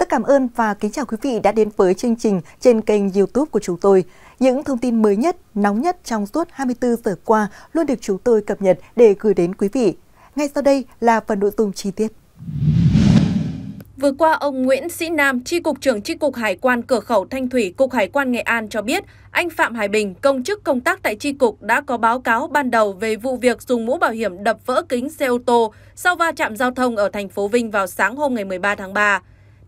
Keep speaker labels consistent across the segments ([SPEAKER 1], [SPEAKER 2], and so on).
[SPEAKER 1] tất cảm ơn và kính chào quý vị đã đến với chương trình trên kênh YouTube của chúng tôi. Những thông tin mới nhất, nóng nhất trong suốt 24 giờ qua luôn được chúng tôi cập nhật để gửi đến quý vị. Ngay sau đây là phần nội dung chi tiết.
[SPEAKER 2] Vừa qua, ông Nguyễn Sĩ Nam, Tri Cục trưởng Tri Cục Hải quan Cửa khẩu Thanh Thủy, Cục Hải quan Nghệ An cho biết, anh Phạm Hải Bình, công chức công tác tại Tri Cục đã có báo cáo ban đầu về vụ việc dùng mũ bảo hiểm đập vỡ kính xe ô tô sau va chạm giao thông ở thành phố Vinh vào sáng hôm ngày 13 tháng 3.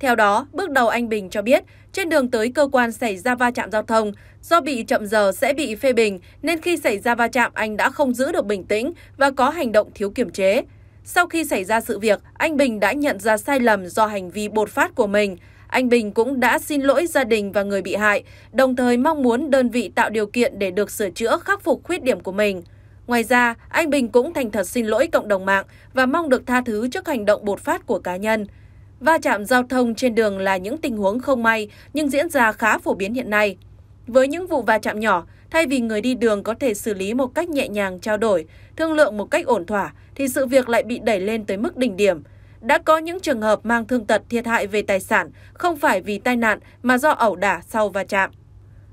[SPEAKER 2] Theo đó, bước đầu anh Bình cho biết, trên đường tới cơ quan xảy ra va chạm giao thông, do bị chậm giờ sẽ bị phê bình nên khi xảy ra va chạm anh đã không giữ được bình tĩnh và có hành động thiếu kiểm chế. Sau khi xảy ra sự việc, anh Bình đã nhận ra sai lầm do hành vi bột phát của mình. Anh Bình cũng đã xin lỗi gia đình và người bị hại, đồng thời mong muốn đơn vị tạo điều kiện để được sửa chữa khắc phục khuyết điểm của mình. Ngoài ra, anh Bình cũng thành thật xin lỗi cộng đồng mạng và mong được tha thứ trước hành động bột phát của cá nhân. Va chạm giao thông trên đường là những tình huống không may nhưng diễn ra khá phổ biến hiện nay. Với những vụ va chạm nhỏ, thay vì người đi đường có thể xử lý một cách nhẹ nhàng trao đổi, thương lượng một cách ổn thỏa, thì sự việc lại bị đẩy lên tới mức đỉnh điểm. Đã có những trường hợp mang thương tật thiệt hại về tài sản, không phải vì tai nạn mà do ẩu đả sau va chạm.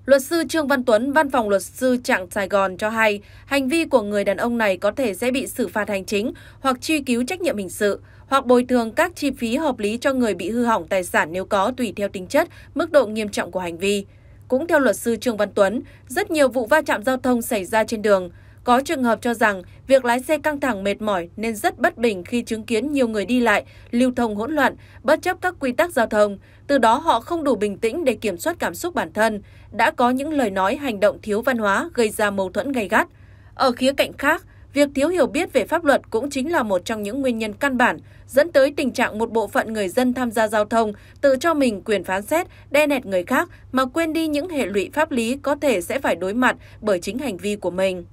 [SPEAKER 2] Luật sư Trương Văn Tuấn, văn phòng luật sư Trạng Sài Gòn cho hay, hành vi của người đàn ông này có thể sẽ bị xử phạt hành chính hoặc truy cứu trách nhiệm hình sự, hoặc bồi thường các chi phí hợp lý cho người bị hư hỏng tài sản nếu có tùy theo tính chất, mức độ nghiêm trọng của hành vi. Cũng theo luật sư Trương Văn Tuấn, rất nhiều vụ va chạm giao thông xảy ra trên đường, có trường hợp cho rằng việc lái xe căng thẳng mệt mỏi nên rất bất bình khi chứng kiến nhiều người đi lại, lưu thông hỗn loạn, bất chấp các quy tắc giao thông. Từ đó họ không đủ bình tĩnh để kiểm soát cảm xúc bản thân, đã có những lời nói hành động thiếu văn hóa gây ra mâu thuẫn gay gắt. Ở khía cạnh khác, việc thiếu hiểu biết về pháp luật cũng chính là một trong những nguyên nhân căn bản dẫn tới tình trạng một bộ phận người dân tham gia giao thông tự cho mình quyền phán xét, đe nẹt người khác mà quên đi những hệ lụy pháp lý có thể sẽ phải đối mặt bởi chính hành vi của mình.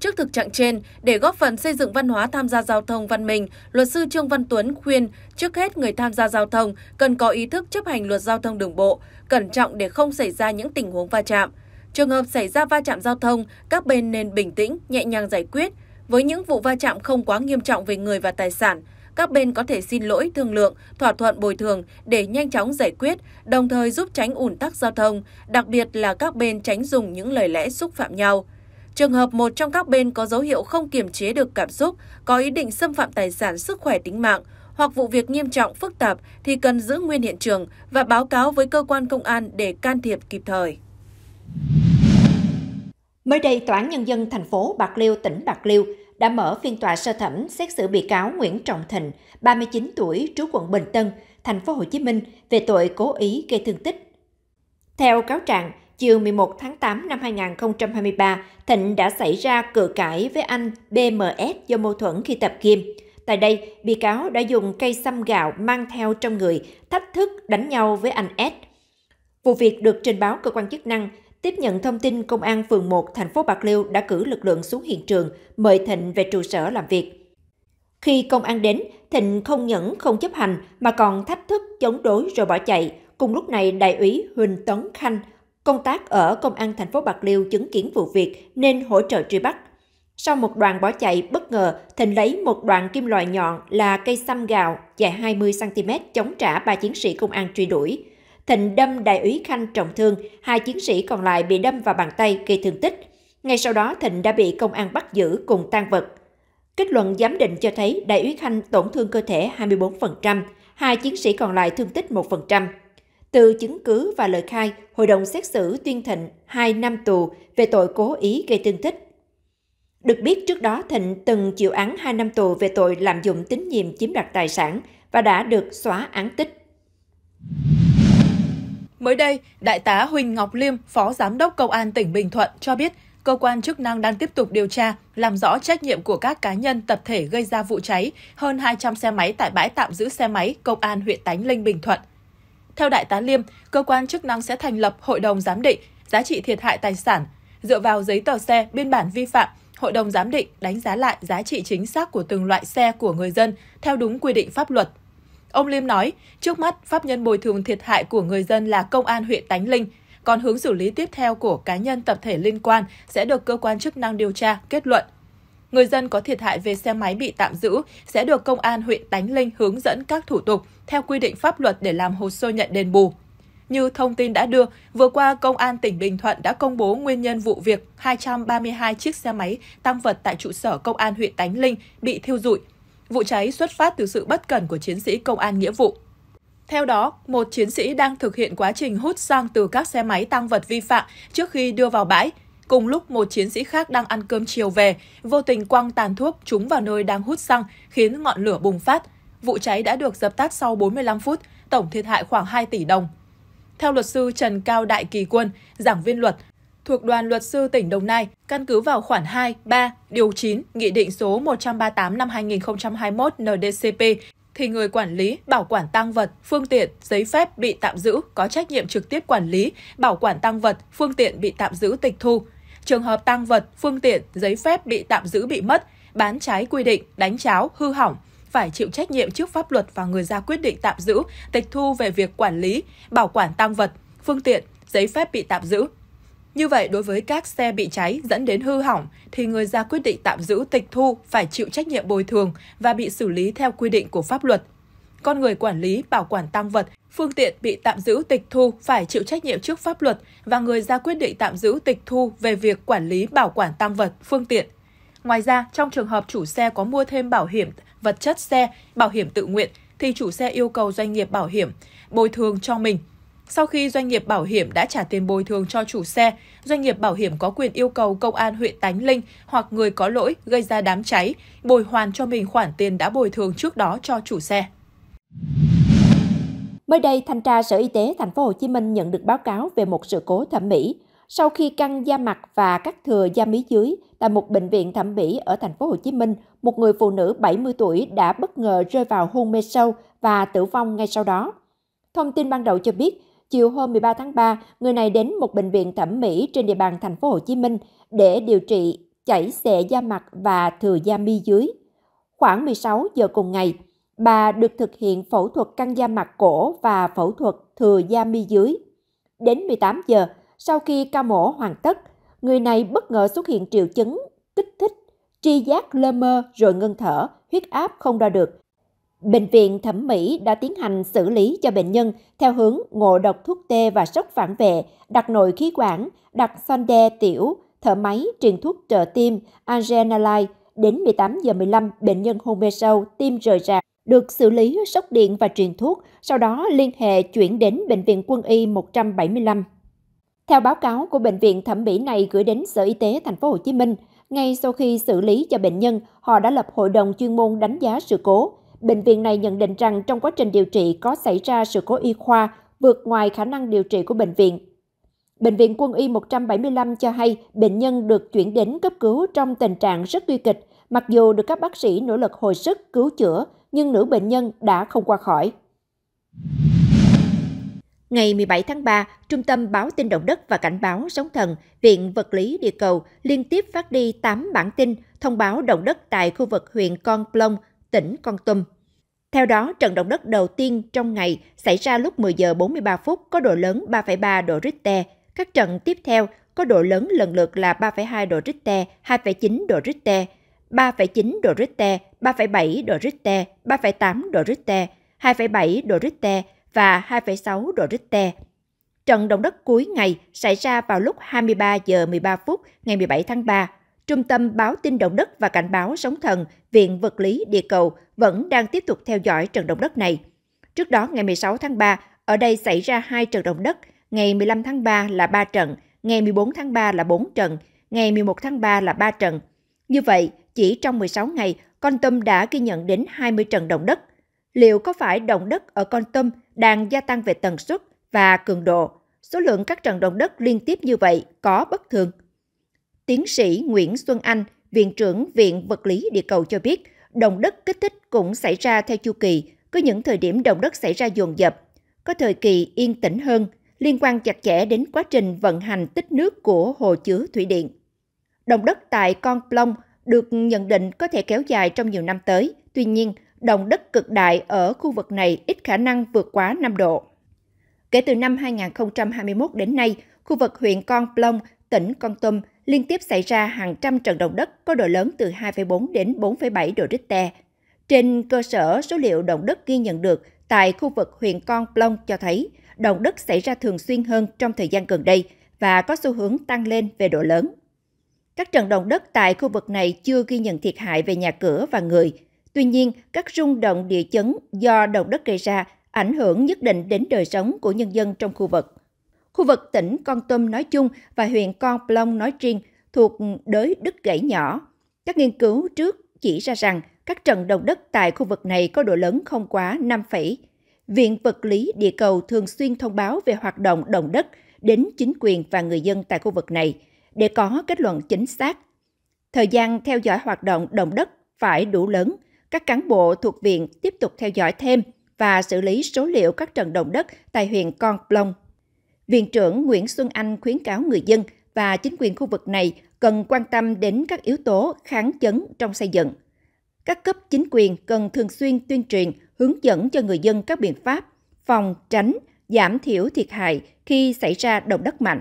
[SPEAKER 2] Trước thực trạng trên, để góp phần xây dựng văn hóa tham gia giao thông văn minh, luật sư Trương Văn Tuấn khuyên trước hết người tham gia giao thông cần có ý thức chấp hành luật giao thông đường bộ, cẩn trọng để không xảy ra những tình huống va chạm. Trường hợp xảy ra va chạm giao thông, các bên nên bình tĩnh, nhẹ nhàng giải quyết. Với những vụ va chạm không quá nghiêm trọng về người và tài sản, các bên có thể xin lỗi thương lượng, thỏa thuận bồi thường để nhanh chóng giải quyết, đồng thời giúp tránh ủn tắc giao thông, đặc biệt là các bên tránh dùng những lời lẽ xúc phạm nhau. Trường hợp một trong các bên có dấu hiệu không kiểm chế được cảm xúc, có ý định xâm phạm tài sản sức khỏe tính mạng hoặc vụ việc nghiêm trọng phức tạp thì cần giữ nguyên hiện trường và báo cáo với cơ quan công
[SPEAKER 3] an để can thiệp kịp thời. Mới đây, Tòa án Nhân dân thành phố Bạc Liêu, tỉnh Bạc Liêu đã mở phiên tòa sơ thẩm xét xử bị cáo Nguyễn Trọng Thịnh, 39 tuổi, trú quận Bình Tân, thành phố Hồ Chí Minh về tội cố ý gây thương tích. Theo cáo trạng, chiều 11 tháng 8 năm 2023, Thịnh đã xảy ra cự cãi với anh BMS do mâu thuẫn khi tập gym. Tại đây, bị cáo đã dùng cây xăm gạo mang theo trong người, thách thức đánh nhau với anh S. Vụ việc được trình báo cơ quan chức năng, tiếp nhận thông tin Công an phường 1 thành phố Bạc Liêu đã cử lực lượng xuống hiện trường, mời Thịnh về trụ sở làm việc. Khi công an đến, Thịnh không nhẫn không chấp hành mà còn thách thức chống đối rồi bỏ chạy. Cùng lúc này, đại úy Huỳnh Tấn Khanh, Công tác ở Công an thành phố Bạc Liêu chứng kiến vụ việc nên hỗ trợ truy bắt. Sau một đoàn bỏ chạy, bất ngờ, Thịnh lấy một đoạn kim loại nhọn là cây xăm gạo dài 20cm chống trả ba chiến sĩ công an truy đuổi. Thịnh đâm đại úy Khanh trọng thương, hai chiến sĩ còn lại bị đâm vào bàn tay gây thương tích. Ngay sau đó, Thịnh đã bị công an bắt giữ cùng tang vật. Kết luận giám định cho thấy đại úy Khanh tổn thương cơ thể 24%, hai chiến sĩ còn lại thương tích 1%. Từ chứng cứ và lời khai, hội đồng xét xử tuyên Thịnh 2 năm tù về tội cố ý gây thương tích. Được biết trước đó Thịnh từng chịu án 2 năm tù về tội lạm dụng tín nhiệm chiếm đoạt tài sản và đã được xóa án tích.
[SPEAKER 1] Mới đây, Đại tá Huỳnh Ngọc Liêm, Phó Giám đốc Công an tỉnh Bình Thuận cho biết cơ quan chức năng đang tiếp tục điều tra, làm rõ trách nhiệm của các cá nhân tập thể gây ra vụ cháy hơn 200 xe máy tại bãi tạm giữ xe máy Công an huyện Tánh Linh Bình Thuận. Theo Đại tá Liêm, cơ quan chức năng sẽ thành lập hội đồng giám định giá trị thiệt hại tài sản. Dựa vào giấy tờ xe, biên bản vi phạm, hội đồng giám định đánh giá lại giá trị chính xác của từng loại xe của người dân theo đúng quy định pháp luật. Ông Liêm nói, trước mắt pháp nhân bồi thường thiệt hại của người dân là công an huyện Tánh Linh, còn hướng xử lý tiếp theo của cá nhân tập thể liên quan sẽ được cơ quan chức năng điều tra, kết luận. Người dân có thiệt hại về xe máy bị tạm giữ sẽ được Công an huyện Tánh Linh hướng dẫn các thủ tục theo quy định pháp luật để làm hồ sơ nhận đền bù. Như thông tin đã đưa, vừa qua Công an tỉnh Bình Thuận đã công bố nguyên nhân vụ việc 232 chiếc xe máy tăng vật tại trụ sở Công an huyện Tánh Linh bị thiêu rụi. Vụ cháy xuất phát từ sự bất cẩn của chiến sĩ công an nghĩa vụ. Theo đó, một chiến sĩ đang thực hiện quá trình hút xăng từ các xe máy tăng vật vi phạm trước khi đưa vào bãi – Cùng lúc, một chiến sĩ khác đang ăn cơm chiều về, vô tình quăng tàn thuốc trúng vào nơi đang hút xăng, khiến ngọn lửa bùng phát. Vụ cháy đã được dập tắt sau 45 phút, tổng thiệt hại khoảng 2 tỷ đồng. Theo luật sư Trần Cao Đại Kỳ Quân, giảng viên luật, thuộc đoàn luật sư tỉnh Đồng Nai, căn cứ vào khoản 2, 3, điều 9, Nghị định số 138 năm 2021 NDCP, thì người quản lý, bảo quản tăng vật, phương tiện, giấy phép bị tạm giữ có trách nhiệm trực tiếp quản lý, bảo quản tăng vật, phương tiện bị tạm giữ tịch thu trường hợp tăng vật, phương tiện, giấy phép bị tạm giữ bị mất, bán trái quy định, đánh cháo, hư hỏng, phải chịu trách nhiệm trước pháp luật và người ra quyết định tạm giữ, tịch thu về việc quản lý, bảo quản tăng vật, phương tiện, giấy phép bị tạm giữ. Như vậy, đối với các xe bị cháy dẫn đến hư hỏng, thì người ra quyết định tạm giữ tịch thu phải chịu trách nhiệm bồi thường và bị xử lý theo quy định của pháp luật con người quản lý, bảo quản tăng vật, phương tiện bị tạm giữ tịch thu phải chịu trách nhiệm trước pháp luật và người ra quyết định tạm giữ tịch thu về việc quản lý bảo quản tăng vật, phương tiện. Ngoài ra, trong trường hợp chủ xe có mua thêm bảo hiểm vật chất xe, bảo hiểm tự nguyện thì chủ xe yêu cầu doanh nghiệp bảo hiểm bồi thường cho mình. Sau khi doanh nghiệp bảo hiểm đã trả tiền bồi thường cho chủ xe, doanh nghiệp bảo hiểm có quyền yêu cầu công an huyện Tánh Linh hoặc người có lỗi gây ra đám cháy bồi hoàn cho mình khoản tiền đã bồi thường
[SPEAKER 3] trước đó cho chủ xe. Mới đây, thanh tra Sở Y tế thành phố Hồ Chí Minh nhận được báo cáo về một sự cố thẩm mỹ sau khi căng da mặt và cắt thừa da mí dưới tại một bệnh viện thẩm mỹ ở thành phố Hồ Chí Minh, một người phụ nữ 70 tuổi đã bất ngờ rơi vào hôn mê sâu và tử vong ngay sau đó. Thông tin ban đầu cho biết, chiều hôm 13 tháng 3, người này đến một bệnh viện thẩm mỹ trên địa bàn thành phố Hồ Chí Minh để điều trị chảy xệ da mặt và thừa da mi dưới. Khoảng 16 giờ cùng ngày, bà được thực hiện phẫu thuật căng da mặt cổ và phẫu thuật thừa da mi dưới. Đến 18 giờ, sau khi ca mổ hoàn tất, người này bất ngờ xuất hiện triệu chứng kích thích, tri giác lơ mơ rồi ngưng thở, huyết áp không đo được. Bệnh viện thẩm mỹ đã tiến hành xử lý cho bệnh nhân theo hướng ngộ độc thuốc tê và sốc phản vệ, đặt nội khí quản, đặt sonde tiểu, thở máy, truyền thuốc trợ tim, adrenaline. Đến 18 giờ 15, bệnh nhân hôn mê sâu, tim rời rạc, được xử lý sốc điện và truyền thuốc, sau đó liên hệ chuyển đến Bệnh viện Quân y 175. Theo báo cáo của bệnh viện thẩm mỹ này gửi đến Sở Y tế Thành phố Hồ Chí Minh, ngay sau khi xử lý cho bệnh nhân, họ đã lập hội đồng chuyên môn đánh giá sự cố. Bệnh viện này nhận định rằng trong quá trình điều trị có xảy ra sự cố y khoa vượt ngoài khả năng điều trị của bệnh viện. Bệnh viện Quân y 175 cho hay bệnh nhân được chuyển đến cấp cứu trong tình trạng rất nguy kịch, mặc dù được các bác sĩ nỗ lực hồi sức cứu chữa nhưng nữ bệnh nhân đã không qua khỏi. Ngày 17 tháng 3, Trung tâm Báo tin động đất và cảnh báo sóng thần, Viện Vật lý Địa cầu liên tiếp phát đi 8 bản tin thông báo động đất tại khu vực huyện Con Plong, tỉnh Con Tum. Theo đó, trận động đất đầu tiên trong ngày xảy ra lúc 10 giờ 43 phút có độ lớn 3,3 độ Richter. Các trận tiếp theo có độ lớn lần lượt là 3,2 độ Richter, 2,9 độ Richter, 3,9 độ Richter, 3,7 độ Richter, 3,8 độ Richter, 2,7 độ Richter và 2,6 độ Richter. Trận động đất cuối ngày xảy ra vào lúc 23 giờ 13 phút ngày 17 tháng 3. Trung tâm báo tin động đất và cảnh báo sóng thần Viện Vật lý Địa cầu vẫn đang tiếp tục theo dõi trận động đất này. Trước đó ngày 16 tháng 3, ở đây xảy ra hai trận động đất, ngày 15 tháng 3 là 3 trận, ngày 14 tháng 3 là 4 trận, ngày 11 tháng 3 là 3 trận. Như vậy, chỉ trong 16 ngày, Con Tâm đã ghi nhận đến 20 trận động đất. Liệu có phải động đất ở Con Tâm đang gia tăng về tần suất và cường độ? Số lượng các trận động đất liên tiếp như vậy có bất thường? Tiến sĩ Nguyễn Xuân Anh, Viện trưởng Viện Vật lý Địa cầu cho biết, động đất kích thích cũng xảy ra theo chu kỳ, có những thời điểm động đất xảy ra dồn dập, có thời kỳ yên tĩnh hơn, liên quan chặt chẽ đến quá trình vận hành tích nước của hồ chứa thủy điện. Động đất tại Con Plong được nhận định có thể kéo dài trong nhiều năm tới. Tuy nhiên, đồng đất cực đại ở khu vực này ít khả năng vượt quá 5 độ. Kể từ năm 2021 đến nay, khu vực huyện Con Plong, tỉnh Con Tum liên tiếp xảy ra hàng trăm trận động đất có độ lớn từ 2,4 đến 4,7 độ Richter. Trên cơ sở số liệu động đất ghi nhận được tại khu vực huyện Con Plong cho thấy, động đất xảy ra thường xuyên hơn trong thời gian gần đây và có xu hướng tăng lên về độ lớn. Các trận động đất tại khu vực này chưa ghi nhận thiệt hại về nhà cửa và người. Tuy nhiên, các rung động địa chấn do động đất gây ra ảnh hưởng nhất định đến đời sống của nhân dân trong khu vực. Khu vực tỉnh Con Tum nói chung và huyện Con Plong nói riêng thuộc đới đứt gãy nhỏ. Các nghiên cứu trước chỉ ra rằng các trận động đất tại khu vực này có độ lớn không quá 5, phẩy. Viện Vật lý Địa cầu thường xuyên thông báo về hoạt động động đất đến chính quyền và người dân tại khu vực này – để có kết luận chính xác. Thời gian theo dõi hoạt động động đất phải đủ lớn, các cán bộ thuộc viện tiếp tục theo dõi thêm và xử lý số liệu các trận động đất tại huyện Con Plong. Viện trưởng Nguyễn Xuân Anh khuyến cáo người dân và chính quyền khu vực này cần quan tâm đến các yếu tố kháng chấn trong xây dựng. Các cấp chính quyền cần thường xuyên tuyên truyền, hướng dẫn cho người dân các biện pháp phòng tránh, giảm thiểu thiệt hại khi xảy ra động đất mạnh.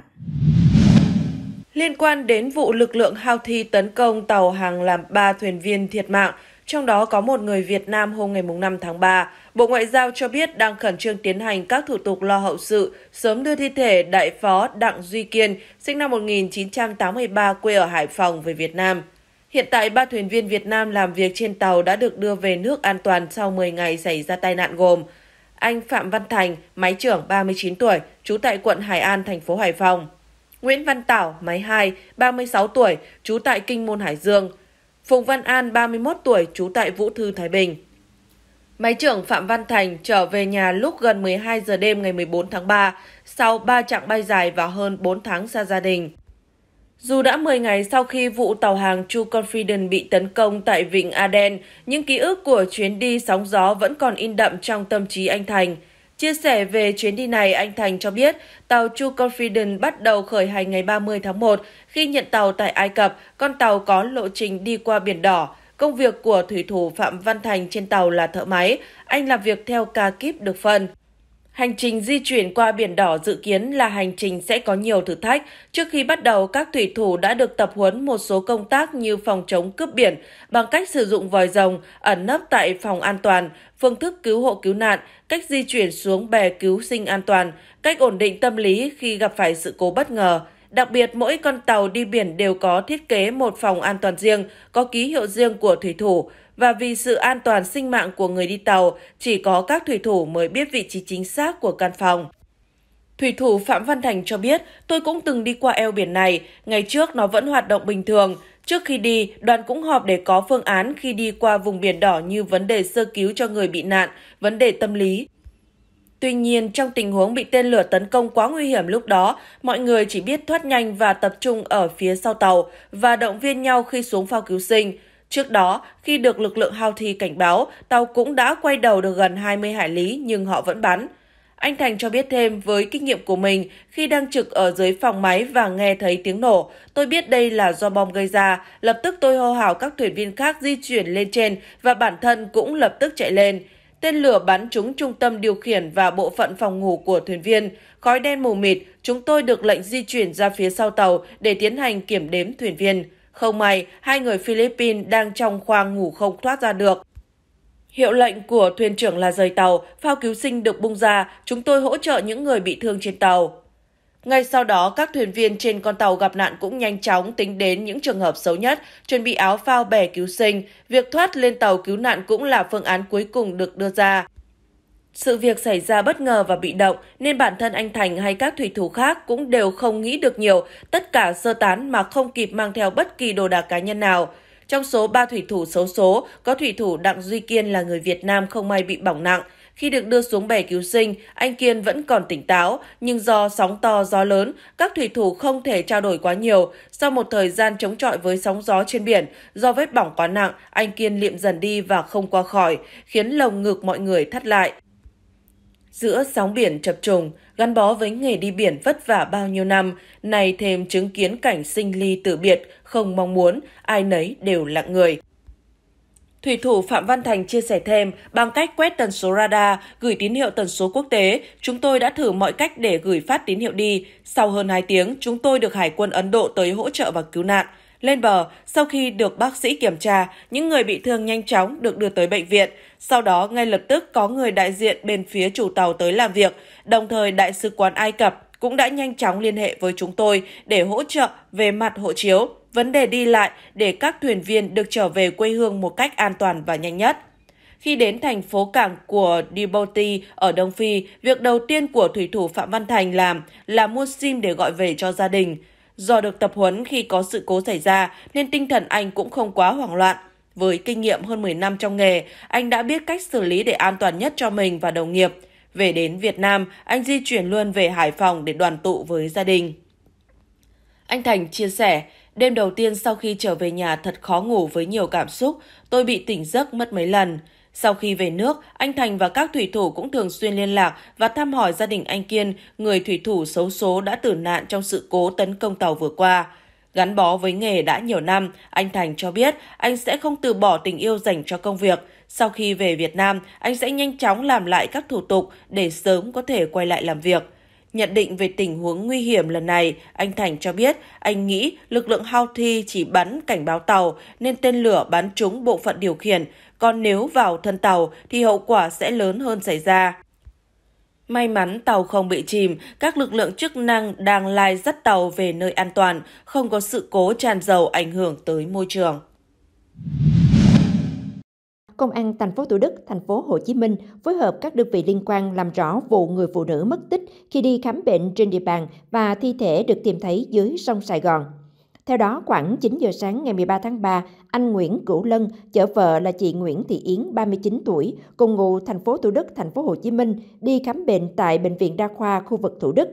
[SPEAKER 2] Liên quan đến vụ lực lượng Houthi tấn công tàu hàng làm 3 thuyền viên thiệt mạng, trong đó có một người Việt Nam hôm ngày 5 tháng 3, Bộ Ngoại giao cho biết đang khẩn trương tiến hành các thủ tục lo hậu sự, sớm đưa thi thể đại phó Đặng Duy Kiên, sinh năm 1983 quê ở Hải Phòng về Việt Nam. Hiện tại, ba thuyền viên Việt Nam làm việc trên tàu đã được đưa về nước an toàn sau 10 ngày xảy ra tai nạn gồm anh Phạm Văn Thành, máy trưởng 39 tuổi, trú tại quận Hải An, thành phố Hải Phòng, Nguyễn Văn Tảo, máy 2, 36 tuổi, trú tại Kinh Môn Hải Dương, Phùng Văn An, 31 tuổi, trú tại Vũ Thư, Thái Bình. Máy trưởng Phạm Văn Thành trở về nhà lúc gần 12 giờ đêm ngày 14 tháng 3, sau 3 chặng bay dài và hơn 4 tháng xa gia đình. Dù đã 10 ngày sau khi vụ tàu hàng True Confident bị tấn công tại Vịnh Aden, những ký ức của chuyến đi sóng gió vẫn còn in đậm trong tâm trí anh Thành – Chia sẻ về chuyến đi này, anh Thành cho biết tàu True Confidence bắt đầu khởi hành ngày 30 tháng 1. Khi nhận tàu tại Ai Cập, con tàu có lộ trình đi qua Biển Đỏ. Công việc của thủy thủ Phạm Văn Thành trên tàu là thợ máy, anh làm việc theo ca kíp được phân. Hành trình di chuyển qua Biển Đỏ dự kiến là hành trình sẽ có nhiều thử thách. Trước khi bắt đầu, các thủy thủ đã được tập huấn một số công tác như phòng chống cướp biển bằng cách sử dụng vòi rồng, ẩn nấp tại phòng an toàn, phương thức cứu hộ cứu nạn, cách di chuyển xuống bè cứu sinh an toàn, cách ổn định tâm lý khi gặp phải sự cố bất ngờ. Đặc biệt, mỗi con tàu đi biển đều có thiết kế một phòng an toàn riêng, có ký hiệu riêng của thủy thủ và vì sự an toàn sinh mạng của người đi tàu, chỉ có các thủy thủ mới biết vị trí chính xác của căn phòng. Thủy thủ Phạm Văn Thành cho biết, tôi cũng từng đi qua eo biển này, ngày trước nó vẫn hoạt động bình thường. Trước khi đi, đoàn cũng họp để có phương án khi đi qua vùng biển đỏ như vấn đề sơ cứu cho người bị nạn, vấn đề tâm lý. Tuy nhiên, trong tình huống bị tên lửa tấn công quá nguy hiểm lúc đó, mọi người chỉ biết thoát nhanh và tập trung ở phía sau tàu và động viên nhau khi xuống phao cứu sinh. Trước đó, khi được lực lượng Houthi cảnh báo, tàu cũng đã quay đầu được gần 20 hải lý nhưng họ vẫn bắn. Anh Thành cho biết thêm với kinh nghiệm của mình, khi đang trực ở dưới phòng máy và nghe thấy tiếng nổ, tôi biết đây là do bom gây ra. Lập tức tôi hô hào các thuyền viên khác di chuyển lên trên và bản thân cũng lập tức chạy lên. Tên lửa bắn trúng trung tâm điều khiển và bộ phận phòng ngủ của thuyền viên. Khói đen mù mịt, chúng tôi được lệnh di chuyển ra phía sau tàu để tiến hành kiểm đếm thuyền viên. Không may, hai người Philippines đang trong khoang ngủ không thoát ra được. Hiệu lệnh của thuyền trưởng là rời tàu, phao cứu sinh được bung ra, chúng tôi hỗ trợ những người bị thương trên tàu. Ngay sau đó, các thuyền viên trên con tàu gặp nạn cũng nhanh chóng tính đến những trường hợp xấu nhất, chuẩn bị áo phao bè cứu sinh. Việc thoát lên tàu cứu nạn cũng là phương án cuối cùng được đưa ra. Sự việc xảy ra bất ngờ và bị động nên bản thân anh Thành hay các thủy thủ khác cũng đều không nghĩ được nhiều, tất cả sơ tán mà không kịp mang theo bất kỳ đồ đạc cá nhân nào. Trong số 3 thủy thủ xấu số, có thủy thủ Đặng Duy Kiên là người Việt Nam không may bị bỏng nặng. Khi được đưa xuống bè cứu sinh, anh Kiên vẫn còn tỉnh táo, nhưng do sóng to gió lớn, các thủy thủ không thể trao đổi quá nhiều. Sau một thời gian chống chọi với sóng gió trên biển, do vết bỏng quá nặng, anh Kiên liệm dần đi và không qua khỏi, khiến lồng ngực mọi người thắt lại giữa sóng biển chập trùng, gắn bó với nghề đi biển vất vả bao nhiêu năm, nay thêm chứng kiến cảnh sinh ly tử biệt, không mong muốn, ai nấy đều lặng người. Thủy thủ Phạm Văn Thành chia sẻ thêm, bằng cách quét tần số radar, gửi tín hiệu tần số quốc tế, chúng tôi đã thử mọi cách để gửi phát tín hiệu đi. Sau hơn 2 tiếng, chúng tôi được Hải quân Ấn Độ tới hỗ trợ và cứu nạn. Lên bờ, sau khi được bác sĩ kiểm tra, những người bị thương nhanh chóng được đưa tới bệnh viện. Sau đó, ngay lập tức có người đại diện bên phía chủ tàu tới làm việc, đồng thời Đại sứ quán Ai Cập cũng đã nhanh chóng liên hệ với chúng tôi để hỗ trợ về mặt hộ chiếu, vấn đề đi lại để các thuyền viên được trở về quê hương một cách an toàn và nhanh nhất. Khi đến thành phố cảng của Djibouti ở Đông Phi, việc đầu tiên của thủy thủ Phạm Văn Thành làm là mua SIM để gọi về cho gia đình. Do được tập huấn khi có sự cố xảy ra nên tinh thần anh cũng không quá hoảng loạn. Với kinh nghiệm hơn 10 năm trong nghề, anh đã biết cách xử lý để an toàn nhất cho mình và đồng nghiệp. Về đến Việt Nam, anh di chuyển luôn về Hải Phòng để đoàn tụ với gia đình. Anh Thành chia sẻ, đêm đầu tiên sau khi trở về nhà thật khó ngủ với nhiều cảm xúc, tôi bị tỉnh giấc mất mấy lần. Sau khi về nước, anh Thành và các thủy thủ cũng thường xuyên liên lạc và thăm hỏi gia đình anh Kiên, người thủy thủ xấu số đã tử nạn trong sự cố tấn công tàu vừa qua. Gắn bó với nghề đã nhiều năm, anh Thành cho biết anh sẽ không từ bỏ tình yêu dành cho công việc. Sau khi về Việt Nam, anh sẽ nhanh chóng làm lại các thủ tục để sớm có thể quay lại làm việc. Nhận định về tình huống nguy hiểm lần này, anh Thành cho biết anh nghĩ lực lượng Houthi chỉ bắn cảnh báo tàu nên tên lửa bắn trúng bộ phận điều khiển, còn nếu vào thân tàu thì hậu quả sẽ lớn hơn xảy ra. May mắn tàu không bị chìm, các lực lượng chức năng đang lai dắt tàu về nơi an toàn, không có sự cố tràn dầu ảnh hưởng tới môi trường.
[SPEAKER 3] Công an thành phố Thủ Đức, thành phố Hồ Chí Minh phối hợp các đơn vị liên quan làm rõ vụ người phụ nữ mất tích khi đi khám bệnh trên địa bàn và thi thể được tìm thấy dưới sông Sài Gòn. Theo đó, khoảng 9 giờ sáng ngày 13 tháng 3, anh Nguyễn Cửu Lân chở vợ là chị Nguyễn Thị Yến, 39 tuổi, cùng ngụ thành phố Thủ Đức, thành phố Hồ Chí Minh, đi khám bệnh tại bệnh viện đa khoa khu vực Thủ Đức.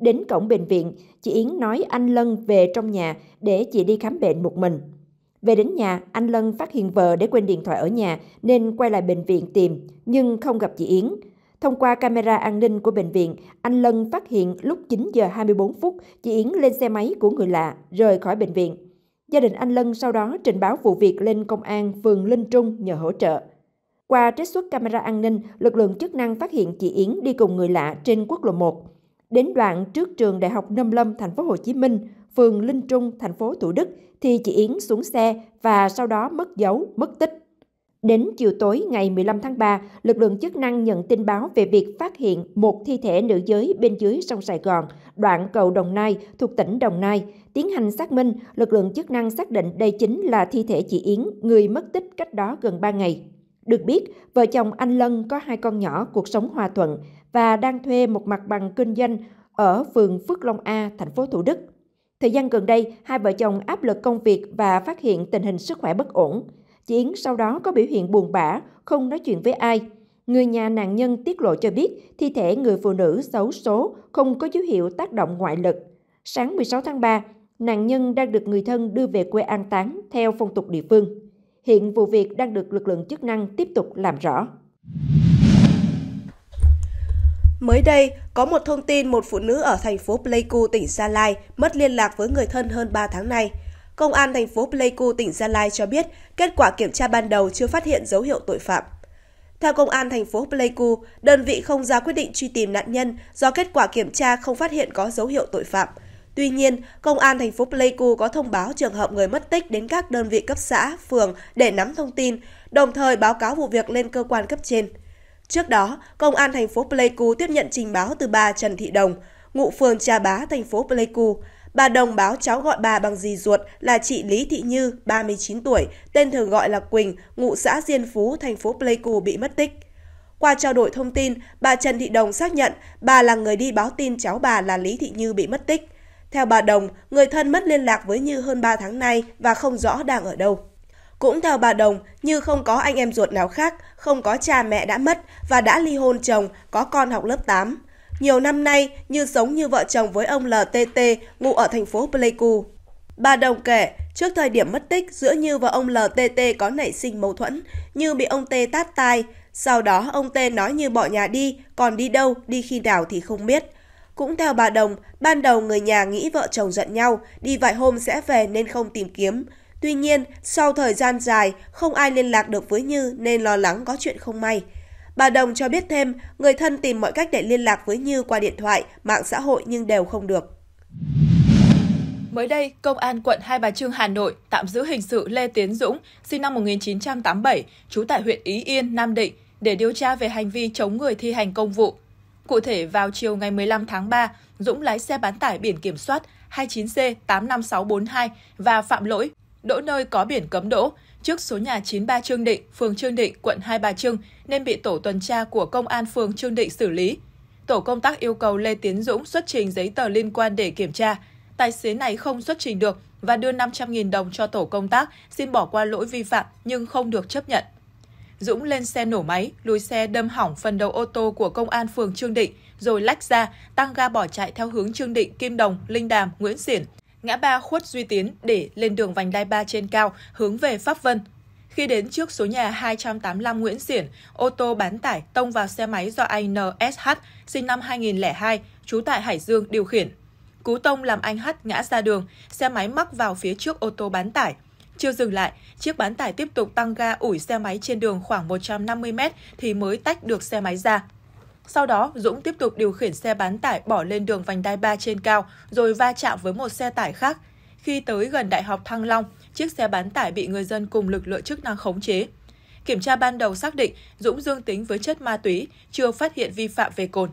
[SPEAKER 3] Đến cổng bệnh viện, chị Yến nói anh Lân về trong nhà để chị đi khám bệnh một mình. Về đến nhà, anh Lân phát hiện vợ để quên điện thoại ở nhà nên quay lại bệnh viện tìm, nhưng không gặp chị Yến. Thông qua camera an ninh của bệnh viện, anh Lân phát hiện lúc 9 giờ 24 phút, chị Yến lên xe máy của người lạ, rời khỏi bệnh viện. Gia đình anh Lân sau đó trình báo vụ việc lên công an phường Linh Trung nhờ hỗ trợ. Qua trích xuất camera an ninh, lực lượng chức năng phát hiện chị Yến đi cùng người lạ trên quốc lộ 1. Đến đoạn trước trường Đại học Nông Lâm, thành phố Hồ Chí Minh, phường Linh Trung, thành phố Thủ Đức thì chị Yến xuống xe và sau đó mất dấu, mất tích. Đến chiều tối ngày 15 tháng 3, lực lượng chức năng nhận tin báo về việc phát hiện một thi thể nữ giới bên dưới sông Sài Gòn, đoạn cầu Đồng Nai thuộc tỉnh Đồng Nai. Tiến hành xác minh, lực lượng chức năng xác định đây chính là thi thể chị Yến, người mất tích cách đó gần 3 ngày. Được biết, vợ chồng anh Lân có hai con nhỏ cuộc sống hòa thuận và đang thuê một mặt bằng kinh doanh ở phường Phước Long A, thành phố Thủ Đức. Thời gian gần đây, hai vợ chồng áp lực công việc và phát hiện tình hình sức khỏe bất ổn. Chị Yến sau đó có biểu hiện buồn bã, không nói chuyện với ai. Người nhà nạn nhân tiết lộ cho biết thi thể người phụ nữ xấu số, không có dấu hiệu tác động ngoại lực. Sáng 16 tháng 3, nạn nhân đang được người thân đưa về quê an táng theo phong tục địa phương. Hiện vụ việc đang được lực lượng chức năng tiếp tục làm rõ.
[SPEAKER 4] Mới đây, có một thông tin một phụ nữ ở thành phố Pleiku, tỉnh Gia Lai mất liên lạc với người thân hơn 3 tháng nay. Công an thành phố Pleiku, tỉnh Gia Lai cho biết kết quả kiểm tra ban đầu chưa phát hiện dấu hiệu tội phạm. Theo Công an thành phố Pleiku, đơn vị không ra quyết định truy tìm nạn nhân do kết quả kiểm tra không phát hiện có dấu hiệu tội phạm. Tuy nhiên, Công an thành phố Pleiku có thông báo trường hợp người mất tích đến các đơn vị cấp xã, phường để nắm thông tin, đồng thời báo cáo vụ việc lên cơ quan cấp trên. Trước đó, Công an thành phố Pleiku tiếp nhận trình báo từ bà Trần Thị Đồng, ngụ phường Trà Bá, thành phố Pleiku. Bà Đồng báo cháu gọi bà bằng dì ruột là chị Lý Thị Như, 39 tuổi, tên thường gọi là Quỳnh, ngụ xã Diên Phú, thành phố Pleiku bị mất tích. Qua trao đổi thông tin, bà Trần Thị Đồng xác nhận bà là người đi báo tin cháu bà là Lý Thị Như bị mất tích. Theo bà Đồng, người thân mất liên lạc với Như hơn 3 tháng nay và không rõ đang ở đâu. Cũng theo bà Đồng, Như không có anh em ruột nào khác, không có cha mẹ đã mất và đã ly hôn chồng, có con học lớp 8. Nhiều năm nay, Như sống như vợ chồng với ông LTT, ngụ ở thành phố Pleiku. Bà Đồng kể, trước thời điểm mất tích, giữa Như và ông LTT có nảy sinh mâu thuẫn, Như bị ông T tát tai. Sau đó, ông T nói Như bỏ nhà đi, còn đi đâu, đi khi nào thì không biết. Cũng theo bà Đồng, ban đầu người nhà nghĩ vợ chồng giận nhau, đi vài hôm sẽ về nên không tìm kiếm. Tuy nhiên, sau thời gian dài, không ai liên lạc được với Như nên lo lắng có chuyện không may. Bà Đồng cho biết thêm, người thân tìm mọi cách để liên lạc với Như qua điện thoại, mạng xã hội nhưng đều không được.
[SPEAKER 1] Mới đây, Công an quận Hai Bà Trưng, Hà Nội tạm giữ hình sự Lê Tiến Dũng, sinh năm 1987, trú tại huyện Ý Yên, Nam Định, để điều tra về hành vi chống người thi hành công vụ. Cụ thể, vào chiều ngày 15 tháng 3, Dũng lái xe bán tải biển kiểm soát 29C85642 và phạm lỗi đỗ nơi có biển cấm đỗ trước số nhà 93 Trương Định, phường Trương Định, quận Hai Bà Trưng nên bị tổ tuần tra của công an phường Trương Định xử lý. Tổ công tác yêu cầu Lê Tiến Dũng xuất trình giấy tờ liên quan để kiểm tra. Tài xế này không xuất trình được và đưa 500.000 đồng cho tổ công tác xin bỏ qua lỗi vi phạm nhưng không được chấp nhận. Dũng lên xe nổ máy, lùi xe đâm hỏng phần đầu ô tô của công an phường Trương Định, rồi lách ra, tăng ga bỏ chạy theo hướng Trương Định, Kim Đồng, Linh Đàm, Nguyễn Xiển, ngã ba Khuất Duy Tiến để lên đường vành đai 3 trên cao hướng về Pháp Vân. Khi đến trước số nhà 285 Nguyễn Xiển, ô tô bán tải tông vào xe máy do anh NSH, sinh năm 2002, trú tại Hải Dương điều khiển. Cú tông làm anh H ngã ra đường, xe máy mắc vào phía trước ô tô bán tải. Chưa dừng lại, chiếc bán tải tiếp tục tăng ga ủi xe máy trên đường khoảng 150 m thì mới tách được xe máy ra. Sau đó, Dũng tiếp tục điều khiển xe bán tải bỏ lên đường vành đai 3 trên cao, rồi va chạm với một xe tải khác. Khi tới gần Đại học Thăng Long, chiếc xe bán tải bị người dân cùng lực lượng chức năng khống chế. Kiểm tra ban đầu xác định Dũng dương tính với chất ma túy, chưa phát hiện vi phạm về cồn.